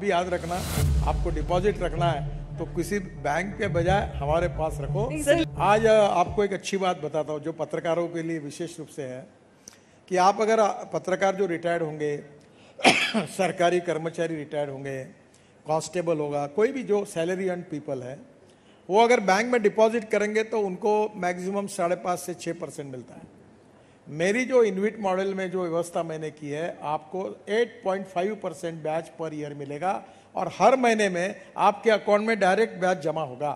भी याद रखना आपको डिपॉजिट रखना है तो किसी बैंक के बजाय हमारे पास रखो आज आपको एक अच्छी बात बताता हूँ जो पत्रकारों के लिए विशेष रूप से है कि आप अगर पत्रकार जो रिटायर्ड होंगे सरकारी कर्मचारी रिटायर्ड होंगे कांस्टेबल होगा कोई भी जो सैलरी अर्न पीपल है वो अगर बैंक में डिपॉजिट करेंगे तो उनको मैक्सिमम साढ़े पाँच से छः परसेंट मिलता है मेरी जो इन्विट मॉडल में जो व्यवस्था मैंने की है आपको 8.5 परसेंट ब्याज पर ईयर मिलेगा और हर महीने में आपके अकाउंट में डायरेक्ट ब्याज जमा होगा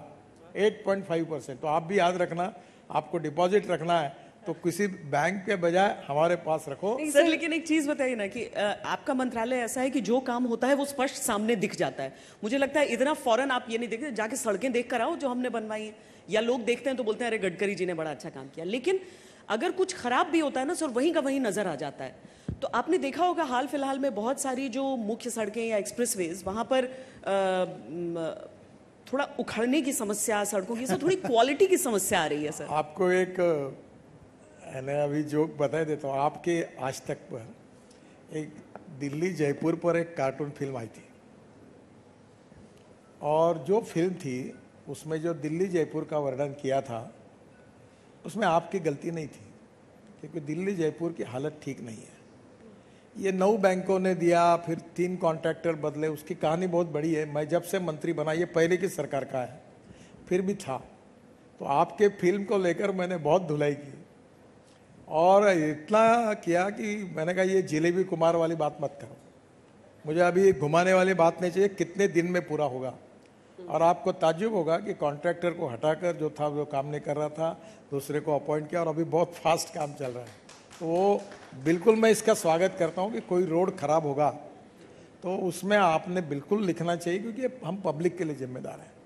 8.5 परसेंट तो आप भी याद रखना आपको डिपॉजिट रखना है तो किसी बैंक के बजाय हमारे पास रखो सर लेकिन एक चीज बताइए ना कि आपका मंत्रालय ऐसा है कि जो काम होता है वो स्पष्ट सामने दिख जाता है मुझे लगता है इतना फॉरन आप ये नहीं देखते जाके सड़कें देख कर आओ जो हमने बनवाई है या लोग देखते हैं तो बोलते हैं अरे गडकरी जी ने बड़ा अच्छा काम किया लेकिन अगर कुछ खराब भी होता है ना सर वहीं का वहीं नज़र आ जाता है तो आपने देखा होगा हाल फिलहाल में बहुत सारी जो मुख्य सड़कें या एक्सप्रेस वेज वहां पर आ, थोड़ा उखड़ने की समस्या सड़कों की सर थोड़ी क्वालिटी की समस्या आ रही है सर आपको एक अभी जो बता देता हूँ आपके आज तक पर एक दिल्ली जयपुर पर एक कार्टून फिल्म आई थी और जो फिल्म थी उसमें जो दिल्ली जयपुर का वर्णन किया था उसमें आपकी गलती नहीं थी क्योंकि दिल्ली जयपुर की हालत ठीक नहीं है ये नौ बैंकों ने दिया फिर तीन कॉन्ट्रैक्टर बदले उसकी कहानी बहुत बड़ी है मैं जब से मंत्री बना ये पहले की सरकार का है फिर भी था तो आपके फिल्म को लेकर मैंने बहुत धुलाई की और इतना किया कि मैंने कहा ये जिलेबी कुमार वाली बात मत करो मुझे अभी घुमाने वाली बात नहीं चाहिए कितने दिन में पूरा होगा और आपको ताजुब होगा कि कॉन्ट्रैक्टर को हटाकर जो था जो काम नहीं कर रहा था दूसरे को अपॉइंट किया और अभी बहुत फास्ट काम चल रहा है तो वो बिल्कुल मैं इसका स्वागत करता हूँ कि कोई रोड ख़राब होगा तो उसमें आपने बिल्कुल लिखना चाहिए क्योंकि हम पब्लिक के लिए जिम्मेदार हैं